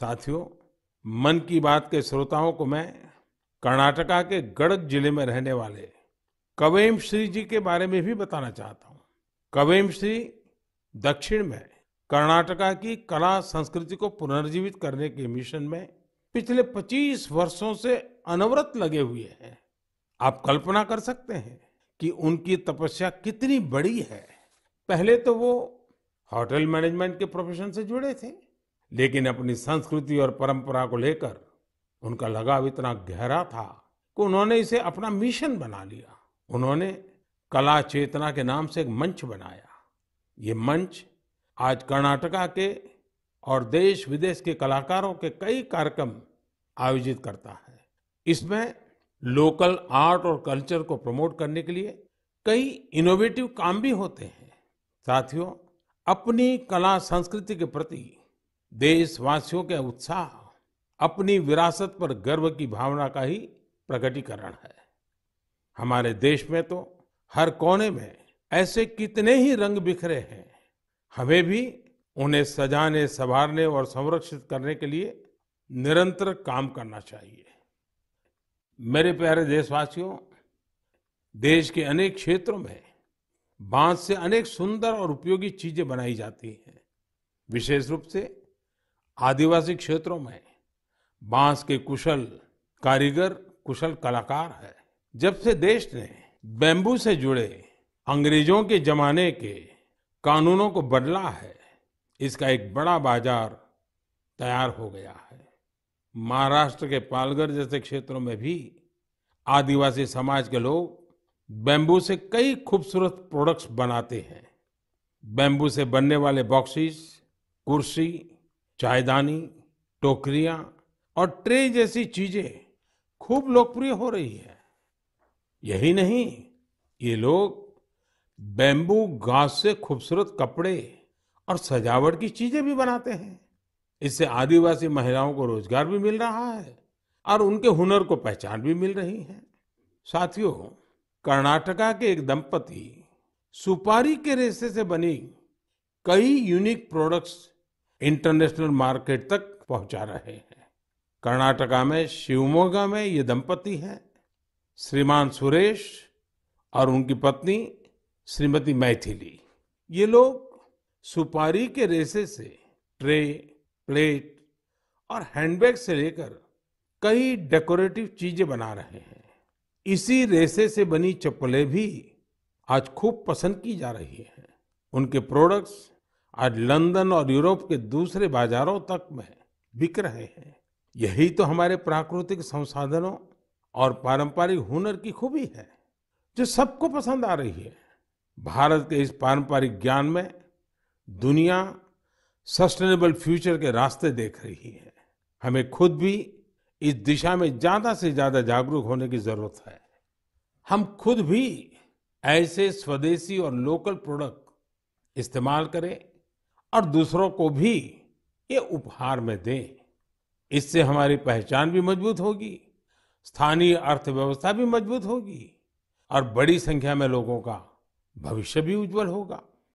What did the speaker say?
साथियों मन की बात के श्रोताओं को मैं कर्नाटका के गड़क जिले में रहने वाले कवेम श्री जी के बारे में भी बताना चाहता हूँ कवेम श्री दक्षिण में कर्नाटका की कला संस्कृति को पुनर्जीवित करने के मिशन में पिछले 25 वर्षों से अनवरत लगे हुए हैं आप कल्पना कर सकते हैं कि उनकी तपस्या कितनी बड़ी है पहले तो वो होटल मैनेजमेंट के प्रोफेशन से जुड़े थे लेकिन अपनी संस्कृति और परंपरा को लेकर उनका लगाव इतना गहरा था कि उन्होंने इसे अपना मिशन बना लिया उन्होंने कला चेतना के नाम से एक मंच बनाया ये मंच आज कर्नाटका के और देश विदेश के कलाकारों के कई कार्यक्रम आयोजित करता है इसमें लोकल आर्ट और कल्चर को प्रमोट करने के लिए कई इनोवेटिव काम भी होते हैं साथियों अपनी कला संस्कृति के प्रति देशवासियों के उत्साह अपनी विरासत पर गर्व की भावना का ही प्रकटीकरण है हमारे देश में तो हर कोने में ऐसे कितने ही रंग बिखरे हैं हमें भी उन्हें सजाने संवारने और संरक्षित करने के लिए निरंतर काम करना चाहिए मेरे प्यारे देशवासियों देश के अनेक क्षेत्रों में बांस से अनेक सुंदर और उपयोगी चीजें बनाई जाती हैं विशेष रूप से आदिवासी क्षेत्रों में बांस के कुशल कारीगर कुशल कलाकार है जब से देश ने बेम्बू से जुड़े अंग्रेजों के जमाने के कानूनों को बदला है इसका एक बड़ा बाजार तैयार हो गया है महाराष्ट्र के पालघर जैसे क्षेत्रों में भी आदिवासी समाज के लोग बेंबू से कई खूबसूरत प्रोडक्ट्स बनाते हैं बेंबू से बनने वाले बॉक्सेस कुर्सी चायदानी टोकरियां और ट्रे जैसी चीजें खूब लोकप्रिय हो रही है यही नहीं ये लोग बेम्बू घास से खूबसूरत कपड़े और सजावट की चीजें भी बनाते हैं इससे आदिवासी महिलाओं को रोजगार भी मिल रहा है और उनके हुनर को पहचान भी मिल रही है साथियों कर्नाटका के एक दंपति सुपारी के रेसे से बनी कई यूनिक प्रोडक्ट्स इंटरनेशनल मार्केट तक पहुंचा रहे हैं कर्नाटका में शिवमोगा में ये दंपति हैं श्रीमान सुरेश और उनकी पत्नी श्रीमती मैथिली ये लोग सुपारी के रेसे से ट्रे प्लेट और हैंडबैग से लेकर कई डेकोरेटिव चीजें बना रहे हैं इसी रेसे से बनी चप्पलें भी आज खूब पसंद की जा रही हैं उनके प्रोडक्ट्स आज लंदन और यूरोप के दूसरे बाजारों तक में बिक रहे हैं यही तो हमारे प्राकृतिक संसाधनों और पारंपरिक हुनर की खूबी है जो सबको पसंद आ रही है भारत के इस पारंपरिक ज्ञान में दुनिया सस्टेनेबल फ्यूचर के रास्ते देख रही है हमें खुद भी इस दिशा में ज्यादा से ज्यादा जागरूक होने की जरूरत है हम खुद भी ऐसे स्वदेशी और लोकल प्रोडक्ट इस्तेमाल करें और दूसरों को भी ये उपहार में दें इससे हमारी पहचान भी मजबूत होगी स्थानीय अर्थव्यवस्था भी मजबूत होगी और बड़ी संख्या में लोगों का भविष्य भी उज्जवल होगा